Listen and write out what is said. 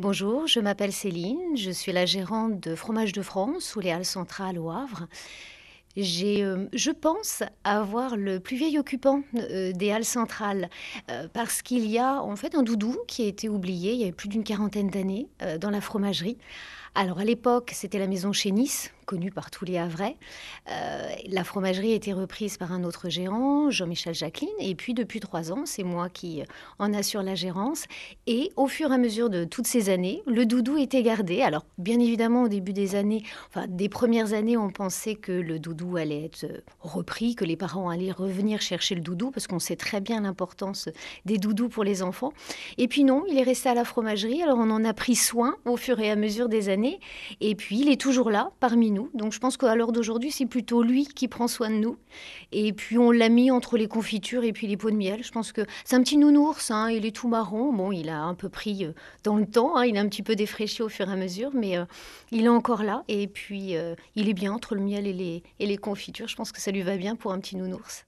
Bonjour, je m'appelle Céline, je suis la gérante de Fromage de France ou les Halles Centrales au Havre. J'ai, euh, je pense, avoir le plus vieil occupant euh, des Halles Centrales euh, parce qu'il y a en fait un doudou qui a été oublié il y a plus d'une quarantaine d'années dans la fromagerie. Alors à l'époque, c'était la maison chez Nice, connu par tous les Havrais. Euh, la fromagerie a été reprise par un autre gérant, Jean-Michel Jacqueline, et puis depuis trois ans, c'est moi qui en assure la gérance. Et au fur et à mesure de toutes ces années, le doudou était gardé. Alors, bien évidemment, au début des années, enfin, des premières années, on pensait que le doudou allait être repris, que les parents allaient revenir chercher le doudou, parce qu'on sait très bien l'importance des doudous pour les enfants. Et puis non, il est resté à la fromagerie, alors on en a pris soin au fur et à mesure des années, et puis il est toujours là parmi nous. Donc je pense qu'à l'heure d'aujourd'hui, c'est plutôt lui qui prend soin de nous. Et puis on l'a mis entre les confitures et puis les pots de miel. Je pense que c'est un petit nounours, hein. il est tout marron. Bon, il a un peu pris euh, dans le temps, hein. il a un petit peu défraîchi au fur et à mesure, mais euh, il est encore là. Et puis euh, il est bien entre le miel et les, et les confitures. Je pense que ça lui va bien pour un petit nounours.